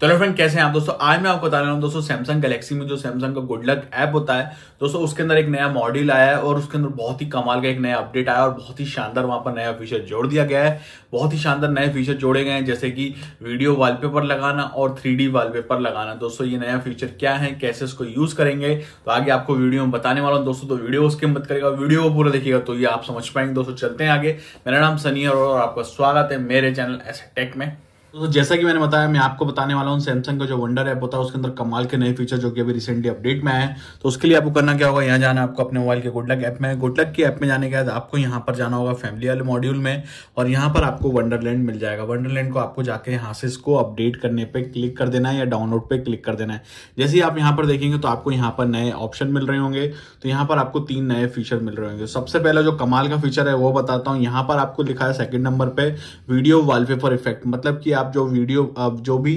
तो hello friend कैसे हैं आप दोस्तों आज मैं आपको बता रहा हूँ दोस्तों सैमसंग गैलेक्सी में जो सैमसंग का गुड लक ऐप होता है दोस्तों उसके अंदर एक नया मॉड्यूल आया है और उसके अंदर बहुत ही कमाल का एक नया अपडेट आया और बहुत ही शानदार वहां पर नया फीचर जोड़ दिया गया है बहुत ही शानदार नए फीचर जोड़े गए हैं जैसे कि वीडियो वॉलपेपर लगाना और थ्री वॉलपेपर लगाना दोस्तों ये नया फीचर क्या है कैसे इसको यूज करेंगे तो आगे आपको वीडियो में बताने वाला हूँ दोस्तों तो वीडियो उसके मत करेगा वीडियो को पूरा देखिएगा तो ये आप समझ पाएंगे दोस्तों चलते हैं आगे मेरा नाम सनी और आपका स्वागत है मेरे चैनल ऐसे टेक में तो जैसा कि मैंने बताया मैं आपको बताने वाला हूँ सैमसंग का जो वंडर ऐप होता है उसके अंदर कमाल के नए फीचर जो कि अभी रिसेंटली अपडेट में आए तो उसके लिए आपको करना क्या होगा यहाँ जाना आपको अपने मोबाइल के गुडलक ऐप में गुडलक के ऐप में जाने के बाद आपको यहाँ पर जाना होगा फैमिली वाले मॉड्यूल में और यहाँ पर आपको वंडरलैंड मिल जाएगा वंडरलैंड को आपको जाके यहाँ से इसको अपडेट करने पर क्लिक कर देना है या डाउनलोड पर क्लिक कर देना है जैसे ही आप यहाँ पर देखेंगे तो आपको यहाँ पर नए ऑप्शन मिल रहे होंगे तो यहाँ पर आपको तीन नए फीचर मिल रहे होंगे सबसे पहला जो कमाल का फीचर है वो बताता हूँ यहाँ पर आपको लिखा है सेकेंड नंबर पर वीडियो वॉलपेपर इफेक्ट मतलब कि आप आप जो वीडियो आप जो भी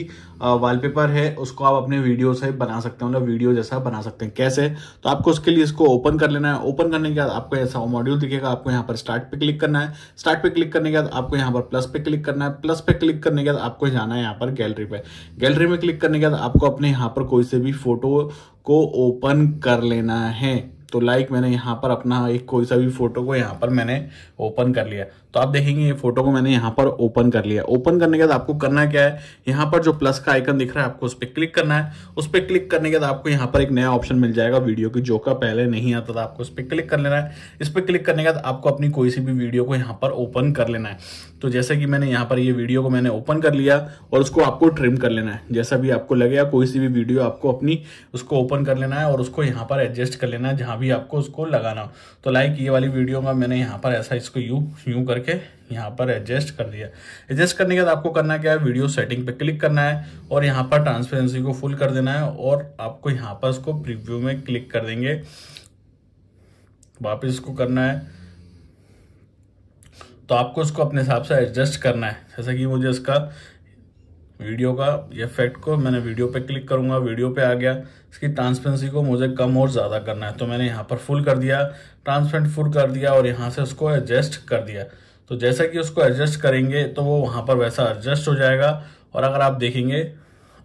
वॉलपेपर है उसको आप अपने वीडियो से बना सकते हैं मतलब वीडियो जैसा बना सकते हैं कैसे तो आपको उसके लिए इसको ओपन कर लेना है ओपन करने के बाद आपको ऐसा मॉड्यूल दिखेगा आपको यहाँ पर स्टार्ट पे क्लिक करना है स्टार्ट पे क्लिक करने के बाद आपको यहाँ पर प्लस पे क्लिक करना है प्लस पे क्लिक करने के बाद आपको जाना है यहाँ पर गैलरी पे गैलरी में क्लिक करने के बाद आपको अपने यहाँ पर कोई से भी फोटो को ओपन कर लेना है तो लाइक मैंने यहाँ पर अपना एक कोई सा भी फोटो को यहाँ पर मैंने ओपन कर लिया तो आप देखेंगे ये फोटो को मैंने यहाँ पर ओपन कर लिया ओपन करने के बाद आपको करना क्या है यहाँ पर जो प्लस का आइकन दिख रहा है आपको उस पर क्लिक करना है उस पर क्लिक करने के बाद आपको यहाँ पर एक नया ऑप्शन मिल जाएगा वीडियो की जो का पहले नहीं आता था आपको उस पर क्लिक कर लेना है इस पर क्लिक करने के बाद आपको अपनी कोई सी भी वीडियो को यहाँ पर ओपन कर लेना है तो जैसे कि मैंने यहाँ पर ये वीडियो को मैंने ओपन कर लिया और उसको आपको ट्रिम कर लेना है जैसा भी आपको लगे कोई सी भी वीडियो आपको अपनी उसको ओपन कर लेना है और उसको यहाँ पर एडजस्ट कर लेना है जहाँ भी आपको उसको लगाना हो तो लाइक ये वाली वीडियो का मैंने यहाँ पर ऐसा इसको यू यूं करके यहाँ पर एडजस्ट कर दिया एडजस्ट करने के बाद आपको करना क्या है वीडियो सेटिंग पे क्लिक करना है और यहाँ पर ट्रांसपेरेंसी को फुल कर देना है और आपको यहाँ पर इसको प्रीव्यू में क्लिक कर देंगे वापस इसको करना है तो आपको इसको अपने हिसाब से एडजस्ट करना है जैसा कि मुझे इसका वीडियो का इफेक्ट को मैंने वीडियो पे क्लिक करूंगा वीडियो पे आ गया इसकी ट्रांसपेरेंसी को मुझे कम और ज़्यादा करना है तो मैंने यहाँ पर फुल कर दिया ट्रांसपेरेंट फुल कर दिया और यहाँ से उसको एडजस्ट कर दिया तो जैसा कि उसको एडजस्ट करेंगे तो वो वहाँ पर वैसा एडजस्ट हो जाएगा और अगर आप देखेंगे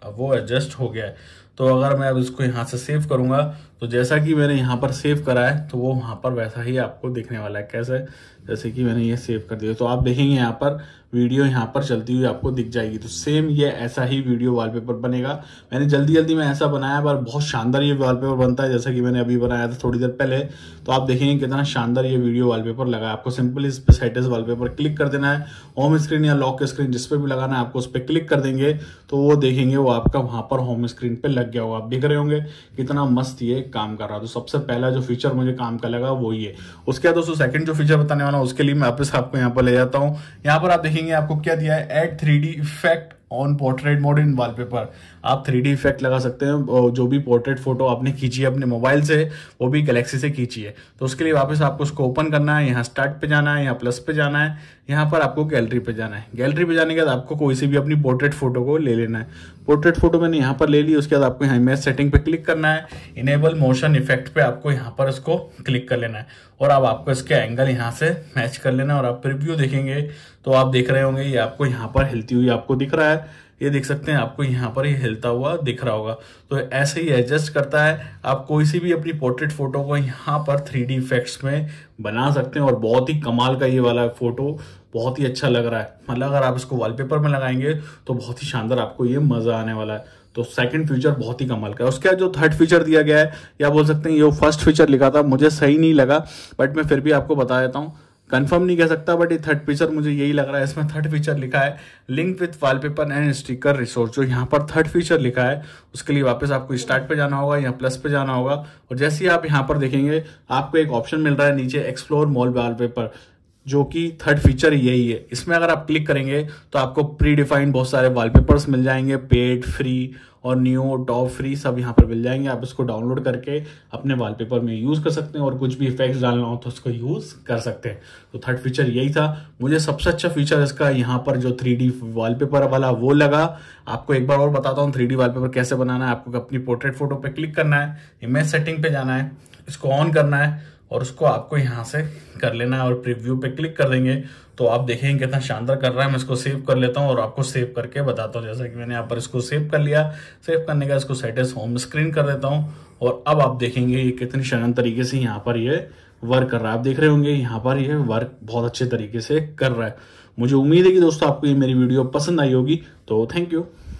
अब वो एडजस्ट हो गया है तो अगर मैं अब इसको यहाँ से सेव करूँगा तो जैसा कि मैंने यहाँ पर सेव करा है तो वो वहाँ पर वैसा ही आपको दिखने वाला है कैसे जैसे कि मैंने ये सेव कर दिया तो आप देखेंगे यहाँ पर वीडियो यहाँ पर चलती हुई आपको दिख जाएगी तो सेम ये ऐसा ही वीडियो वॉलपेपर बनेगा मैंने जल्दी जल्दी में ऐसा बनाया पर बहुत शानदार ये वॉलपेपर बनता है जैसा कि मैंने अभी बनाया था थोड़ी देर पहले तो आप देखेंगे कितना शानदार ये वीडियो वॉलपेपर लगा आपको सिंपल इस पर सेटेस वॉलपेपर क्लिक कर देना है होम स्क्रीन या लॉक स्क्रीन जिस पर भी लगाना है आपको उस पर क्लिक कर देंगे तो वो देखेंगे वो आपका वहाँ पर होम स्क्रीन पर लग लग गया होगा आप देख रहे होंगे कितना मस्त ये काम कर रहा है तो सबसे पहला जो फीचर मुझे काम का लगा वो ये उसके बाद दोस्तों सेकंड जो फीचर बताने वाला उसके लिए मैं वापस आपको यहाँ पर ले जाता हूँ यहाँ पर आप देखेंगे आपको क्या दिया है eight three effect on portrait mode in wallpaper आप थ्री इफेक्ट लगा सकते हैं जो भी पोर्ट्रेट फोटो आपने खींची है अपने मोबाइल से वो भी गलेक्सी से खींची है तो उसके लिए वापस आपको उसको ओपन करना है यहाँ स्टार्ट पे जाना है यहाँ प्लस पे जाना है यहाँ पर आपको गैलरी पे जाना है गैलरी पे जाने के बाद आपको कोई सी भी अपनी पोर्ट्रेट फोटो को ले लेना है पोर्ट्रेट फोटो मैंने यहाँ पर ले ली उसके बाद आपको यहाँ इमेज सेटिंग पे क्लिक करना है इनेबल मोशन इफेक्ट पे आपको यहाँ पर उसको क्लिक कर लेना है और अब आपको इसके एंगल यहाँ से मैच कर लेना है और आप प्रिव्यू देखेंगे तो आप देख रहे होंगे ये आपको यहाँ पर हिलती हुई आपको दिख रहा है ये देख सकते हैं आपको यहाँ पर ये हिलता हुआ दिख रहा होगा तो ऐसे ही एडजस्ट करता है आप कोई सी भी अपनी पोर्ट्रेट फोटो को यहाँ पर थ्री डी इफेक्ट्स में बना सकते हैं और बहुत ही कमाल का ये वाला फोटो बहुत ही अच्छा लग रहा है मतलब अगर आप इसको वॉलपेपर में लगाएंगे तो बहुत ही शानदार आपको ये मज़ा आने वाला है तो सेकंड फीचर बहुत ही कमाल का है उसके बाद जो थर्ड फीचर दिया गया है या बोल सकते हैं ये फर्स्ट फीचर लिखा था मुझे सही नहीं लगा बट मैं फिर भी आपको बता देता हूँ कंफर्म नहीं कह सकता बट ये थर्ड फीचर मुझे यही लग रहा है इसमें थर्ड फीचर लिखा है link with wallpaper and sticker resource जो यहाँ पर थर्ड फीचर लिखा है उसके लिए वापस आपको स्टार्ट पे जाना होगा या प्लस पे जाना होगा और जैसे ही आप यहाँ पर देखेंगे आपको एक ऑप्शन मिल रहा है नीचे एक्सप्लोर मॉल वॉलपेपर जो कि थर्ड फीचर यही है इसमें अगर आप क्लिक करेंगे तो आपको प्री डिफाइंड बहुत सारे वॉलपेपर्स मिल जाएंगे पेड फ्री और न्यू टॉप फ्री सब यहाँ पर मिल जाएंगे आप इसको डाउनलोड करके अपने वॉलपेपर में यूज़ कर सकते हैं और कुछ भी इफेक्ट्स डालना हो तो उसको यूज़ कर सकते हैं तो थर्ड फीचर यही था मुझे सबसे अच्छा फीचर इसका यहाँ पर जो थ्री डी वॉलपेपर वाला वो लगा आपको एक बार और बताता हूँ थ्री डी वॉलपेपर कैसे बनाना है आपको अपनी पोर्ट्रेट फोटो पर क्लिक करना है इमेज सेटिंग पर जाना है इसको ऑन करना है और उसको आपको यहाँ से कर लेना है और प्रीव्यू पे क्लिक कर देंगे तो आप देखेंगे कितना शानदार कर रहा है मैं इसको सेव कर लेता हूँ और आपको सेव करके बताता हूँ जैसा कि मैंने यहाँ पर इसको सेव कर लिया सेव करने का इसको सेटेस होम स्क्रीन कर देता हूँ और अब आप देखेंगे ये कितनी शानदार तरीके से यहाँ पर ये वर्क कर रहा है आप देख रहे होंगे यहाँ पर ये वर्क बहुत अच्छे तरीके से कर रहा है मुझे उम्मीद है कि दोस्तों आपको ये मेरी वीडियो पसंद आई होगी तो थैंक यू